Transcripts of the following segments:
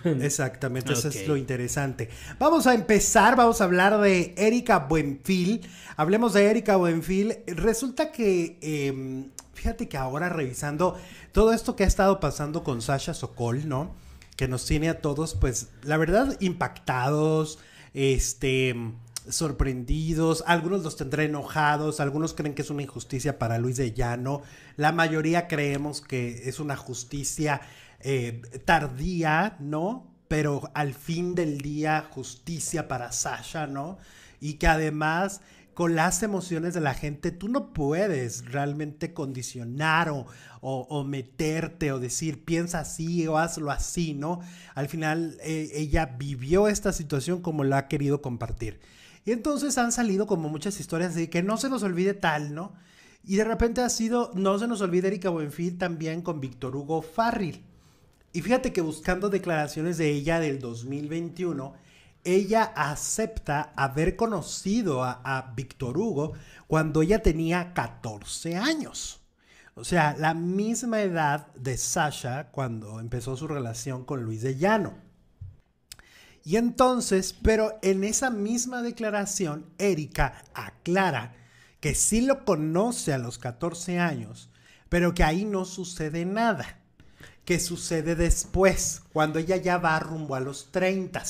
Exactamente, eso es lo interesante. Vamos a empezar, vamos a hablar de Erika Buenfil. Hablemos de Erika Buenfil. Resulta que, em, fíjate que ahora revisando todo esto que ha estado pasando con Sasha Sokol, ¿no? Que nos tiene a todos, pues, la verdad, impactados, este, sorprendidos, algunos los tendré enojados, algunos creen que es una injusticia para Luis de Llano, la mayoría creemos que es una justicia eh, tardía, ¿no? Pero al fin del día, justicia para Sasha, ¿no? Y que además con las emociones de la gente, tú no puedes realmente condicionar o, o, meterte o decir piensa así o hazlo así, ¿no? Al final eh, ella vivió esta situación como la ha querido compartir. Y entonces han salido como muchas historias de que no se nos olvide tal, ¿no? Y de repente ha sido, no se nos olvide Erika Buenfil también con Víctor Hugo Farril. Y fíjate que buscando declaraciones de ella del 2021, ella acepta haber conocido a, Víctor Hugo cuando ella tenía 14 años. O sea, la misma edad de Sasha cuando empezó su relación con Luis de Llano. Y entonces, pero en esa misma declaración, Erika aclara que sí lo conoce a los 14 años, pero que ahí no sucede nada que sucede después, cuando ella ya va rumbo a los 30.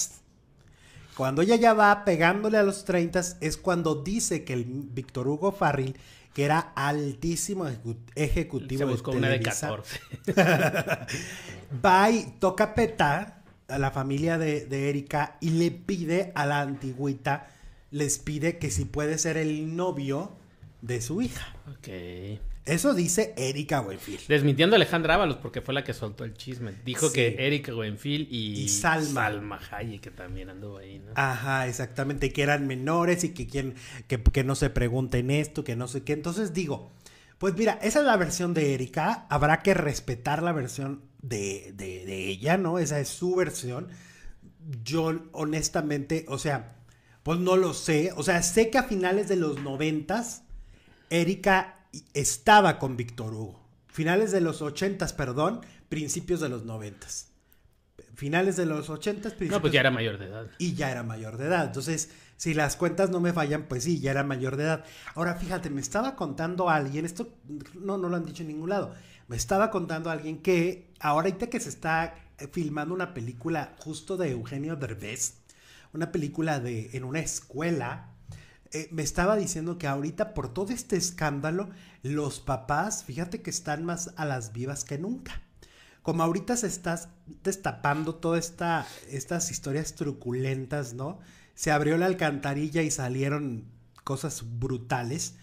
Cuando ella ya va pegándole a los 30 es cuando dice que el Víctor Hugo Farril, que era altísimo ejecutivo Se buscó de una de va y toca petar a la familia de, de Erika y le pide a la antigüita, les pide que si puede ser el novio de su hija. Ok. Eso dice Erika Buenfil. Desmintiendo a Alejandra Ábalos porque fue la que soltó el chisme. Dijo que Erika Buenfil y, y Salma. Salma. que también anduvo ahí, ¿no? Ajá, exactamente, que eran menores y que, quien, que, que no se pregunten esto, que no sé qué. Entonces digo, pues mira, esa es la versión de Erika, habrá que respetar la versión de, de ella, ¿no? Esa es su versión. Yo honestamente, o sea, pues no lo sé, o sea, sé que a finales de los noventas... Erika estaba con Víctor Hugo. Finales de los ochentas, perdón, principios de los noventas, Finales de los ochentas. principios. No, pues ya era mayor de edad. Y ya era mayor de edad. Entonces, si las cuentas no me fallan, pues sí, ya era mayor de edad. Ahora, fíjate, me estaba contando alguien, esto no, no lo han dicho en ningún lado, me estaba contando alguien que ahorita que se está eh, filmando una película justo de Eugenio Derbez, una película de en una escuela eh, me estaba diciendo que ahorita por todo este escándalo, los papás, fíjate que están más a las vivas que nunca. Como ahorita se estás destapando todas esta, estas historias truculentas, ¿no? Se abrió la alcantarilla y salieron cosas brutales.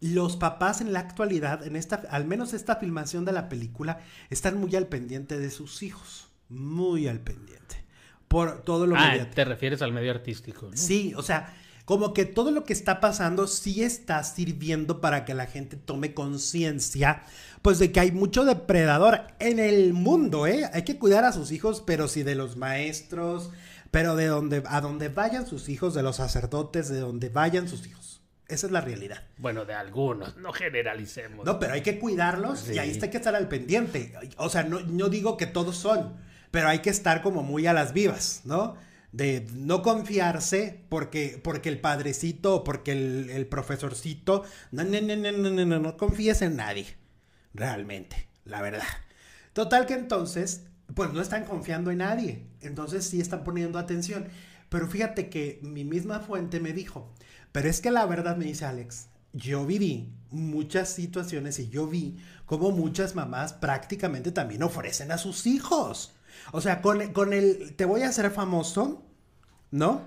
Los papás en la actualidad, en esta, al menos esta filmación de la película, están muy al pendiente de sus hijos. Muy al pendiente. Por todo lo ah, Te refieres al medio artístico. Sí, o sea, como que todo lo que está pasando sí está sirviendo para que la gente tome conciencia, pues de que hay mucho depredador en el mundo, ¿eh? Hay que cuidar a sus hijos, pero sí de los maestros, pero de donde, a donde vayan sus hijos, de los sacerdotes, de donde vayan sus hijos. Esa es la realidad. Bueno, de algunos, no generalicemos. No, pero hay que cuidarlos y ahí está hay que estar al pendiente. O sea, no, no digo que todos son, pero hay que estar como muy a las vivas, ¿no? de no confiarse porque, porque el padrecito o porque el, profesorcito, no, no, no, no, no, no, confíes en nadie, realmente, la verdad. Total que entonces, pues no están confiando en nadie, entonces sí están poniendo atención. Pero fíjate que mi misma fuente me dijo, pero es que la verdad me dice Alex, yo viví muchas situaciones y yo vi como muchas mamás prácticamente también ofrecen a sus hijos. O sea, con, con el te voy a hacer famoso, ¿no?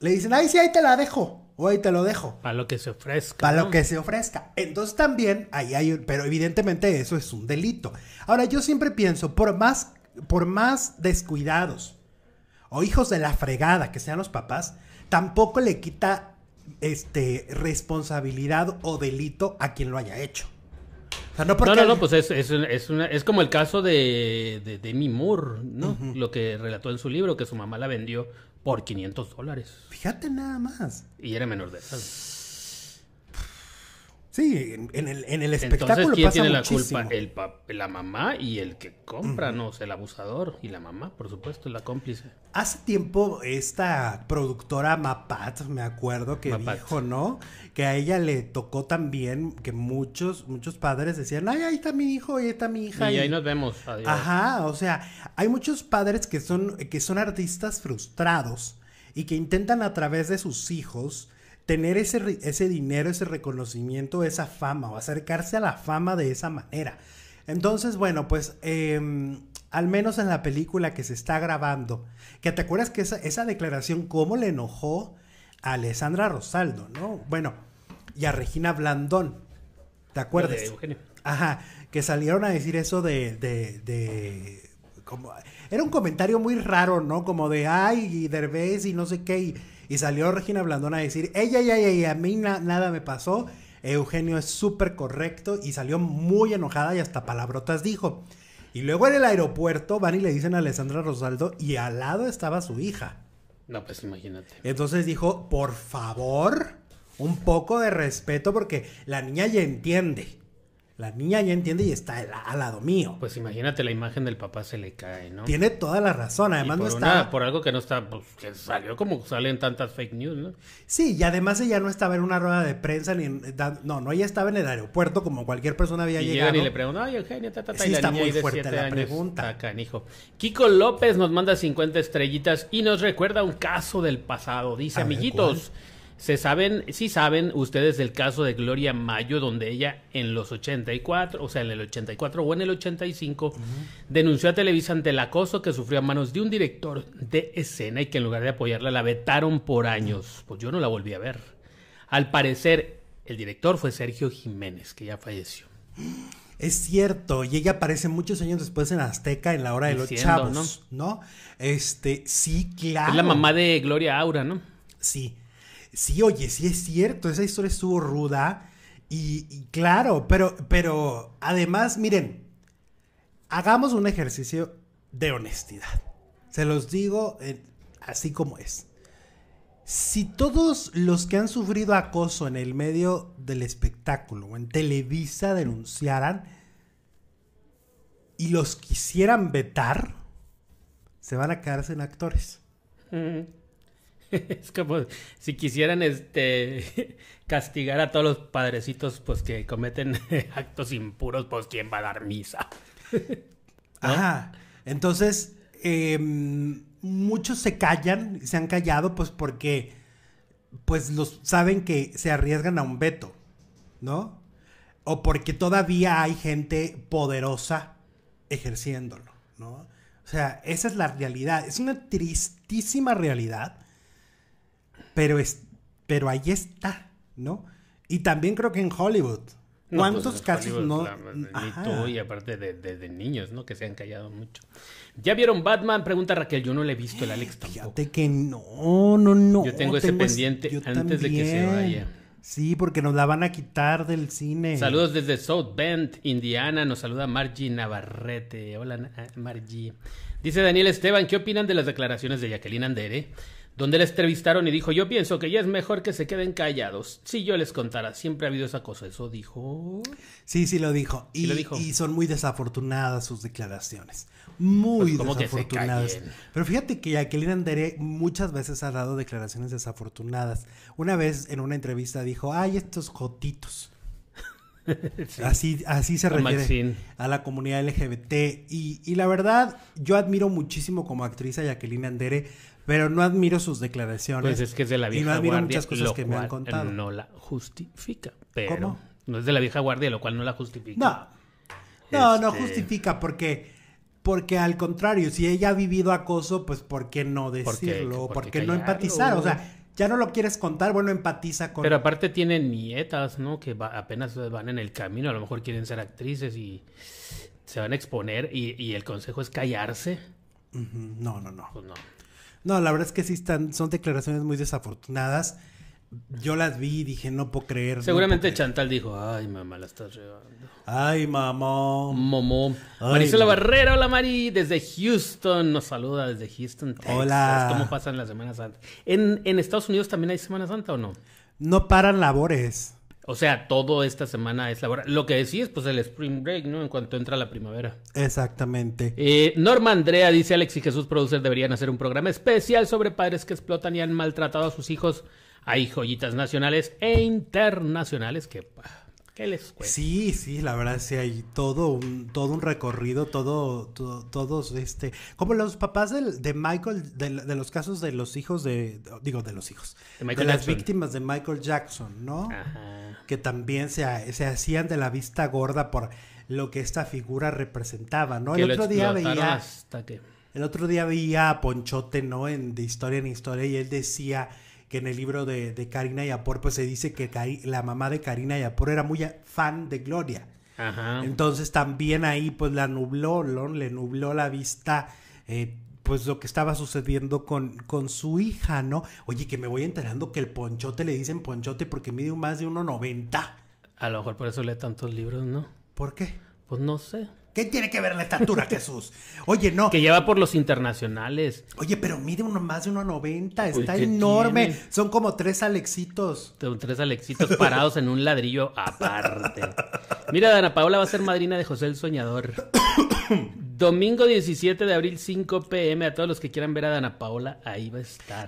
Le dicen, ay, sí, ahí te la dejo. O ahí te lo dejo. Para lo que se ofrezca. Para lo que se ofrezca. Entonces también, ahí hay, pero evidentemente eso es un delito. Ahora, yo siempre pienso, por más, por más descuidados o hijos de la fregada que sean los papás, tampoco le quita este, responsabilidad o delito a quien lo haya hecho no, no, no, pues es, es, es, una, es como el caso de, de, Demi Moore, ¿no? Lo que relató en su libro, que su mamá la vendió por 500 dólares. Fíjate nada más. Y era menor de edad. Sí, en el, en el espectáculo Entonces, ¿quién pasa tiene la culpa? El la mamá y el que compra, ¿no? O sea, el abusador y la mamá, por supuesto, la cómplice. Hace tiempo esta productora Mapat, me acuerdo que dijo, ¿no? Que a ella le tocó también que muchos muchos padres decían, "Ay, ahí está mi hijo, ahí está mi hija." Y, ahí nos vemos. Ajá, o sea, hay muchos padres que son que son artistas frustrados y que intentan a través de sus hijos tener ese, ese dinero, ese reconocimiento, esa fama o acercarse a la fama de esa manera. Entonces, bueno, pues em, al menos en la película que se está grabando, que te acuerdas que esa, esa declaración, cómo le enojó a Alessandra Rosaldo, ¿no? Bueno, y a Regina Blandón, ¿te acuerdas? Ajá, que salieron a decir eso de, de, como, era un comentario muy raro, ¿no? Como de, ay, y Derbez y no sé qué, y y salió Regina blandona a decir, ella, ella, ella, a mí nada me pasó. Eugenio es súper correcto y salió muy enojada y hasta palabrotas dijo. Y luego en el aeropuerto van y le dicen a Alessandra Rosaldo y al lado estaba su hija. No, pues imagínate. Entonces dijo, por favor, un poco de respeto porque la niña ya entiende. La niña ya entiende y está al, lado mío. Pues imagínate, la imagen del papá se le cae, ¿no? Tiene toda la razón, además no está... por algo que no está, pues, que salió como salen tantas fake news, ¿no? Sí, y además ella no estaba en una rueda de prensa, ni no, no, ella estaba en el aeropuerto como cualquier persona había y llegado. Y le pregunta ay, Eugenia, ta, ta, está muy fuerte la pregunta. Ah, Kiko López nos manda 50 estrellitas y nos recuerda un caso del pasado. Dice, amiguitos... Se saben, sí saben ustedes del caso de Gloria Mayo, donde ella en los 84, o sea, en el 84 o en el 85, denunció a Televisa ante el acoso que sufrió a manos de un director de escena y que en lugar de apoyarla la vetaron por años. Pues yo no la volví a ver. Al parecer, el director fue Sergio Jiménez, que ya falleció. Es cierto, y ella aparece muchos años después en Azteca en la hora de los chavos, ¿no? ¿no? Este, sí, claro. Es la mamá de Gloria Aura, ¿no? Sí sí, oye, sí es cierto, esa historia estuvo ruda. Y, claro, pero, pero además, miren, hagamos un ejercicio de honestidad. Se los digo eh, así como es. Si todos los que han sufrido acoso en el medio del espectáculo o en Televisa denunciaran y los quisieran vetar, se van a quedarse en actores. Mm. es como si quisieran este castigar a todos los padrecitos pues que cometen actos impuros, pues quién va a dar misa. Ajá. Entonces, em, muchos se callan, se han callado, pues porque pues los saben que se arriesgan a un veto, ¿no? O porque todavía hay gente poderosa ejerciéndolo, ¿no? O sea, esa es la realidad. Es una tristísima realidad pero, es, pero ahí está, ¿no? Y también creo que en Hollywood. Pues, ¿Cuántos casos no? ni tú y aparte de, de, niños, ¿no? Que se han callado mucho. ¿Ya vieron Batman? Pregunta Raquel. Yo no le he visto el Alex tampoco. Fíjate que no, no, no. Yo tengo, ese pendiente antes de que se vaya. Sí, porque nos la van a quitar del cine. Saludos desde South Bend, Indiana. Nos saluda Margie Navarrete. Hola, Margie. Dice Daniel Esteban, ¿qué opinan de las declaraciones de Jacqueline Andere? donde la entrevistaron y dijo, yo pienso que ya es mejor que se queden callados. Si yo les contara, siempre ha habido esa cosa. Eso dijo. Sí, sí lo dijo. y, y son muy desafortunadas sus declaraciones. Muy pues, desafortunadas. Pero fíjate que Jacqueline Andere muchas veces ha dado declaraciones desafortunadas. Una vez en una entrevista dijo, ay, estos jotitos. Así, así se refiere a la comunidad LGBT. Y, y, la verdad, yo admiro muchísimo como actriz a Jacqueline Andere pero no admiro sus declaraciones. Pues es que es de la vieja y no admiro muchas cosas que me han contado. No la justifica, pero no es de la vieja guardia, lo cual no la justifica. No, no, no este justifica porque, porque al contrario, si ella ha vivido acoso, pues ¿por qué no decirlo? ¿Por qué, no empatizar? O sea, ya no lo quieres contar, bueno, empatiza con... Pero aparte tienen nietas, ¿no? Que va, apenas van en el camino, a lo mejor quieren ser actrices y se van a exponer y, el consejo es callarse. No, no, no. Pues no. No, la verdad es que sí están, son declaraciones muy desafortunadas. Yo las vi y dije, no puedo creer. Seguramente Chantal dijo, ay, mamá, la estás llevando. Ay, mamá. Momó. Marisela Barrera, hola Mari, desde Houston, nos saluda desde Houston, Texas. Hola. ¿Cómo pasan las Semanas Santas? ¿En Estados Unidos también hay Semana Santa o no? No paran labores. O sea, todo esta semana es laboral. Lo que decís, pues el spring break, ¿no? En cuanto entra la primavera. Exactamente. Eh, Norma Andrea dice: Alex y Jesús Producer deberían hacer un programa especial sobre padres que explotan y han maltratado a sus hijos. Hay joyitas nacionales e internacionales que. Sí, sí, la verdad sí hay todo un, todo un recorrido, todo, todo todos este, como los papás de Michael, de, los casos de los hijos de, digo, de los hijos, de, las víctimas de Michael Jackson, ¿no? Ajá. Que también se, hacían de la vista gorda por lo que esta figura representaba, ¿no? el otro día veía... El otro día veía a Ponchote, ¿no? En de historia en historia y él decía que en el libro de, de Karina Yapor, pues se dice que la mamá de Karina Yapor era muy fan de Gloria. Ajá. Entonces también ahí pues la nubló, le nubló la vista, eh, pues lo que estaba sucediendo con, con su hija, ¿no? Oye, que me voy enterando que el ponchote le dicen ponchote porque mide más de 1,90. A lo mejor por eso lee tantos libros, ¿no? ¿Por qué? Pues no sé. ¿Qué tiene que ver la estatura, Jesús? Oye, no. Que lleva por los internacionales. Oye, pero mide uno más de 1,90. Pues, está enorme. Son como tres alexitos. Son tres alexitos parados en un ladrillo aparte. Mira, Dana Paola va a ser madrina de José el Soñador. Domingo 17 de abril, 5 pm. A todos los que quieran ver a Dana Paola, ahí va a estar.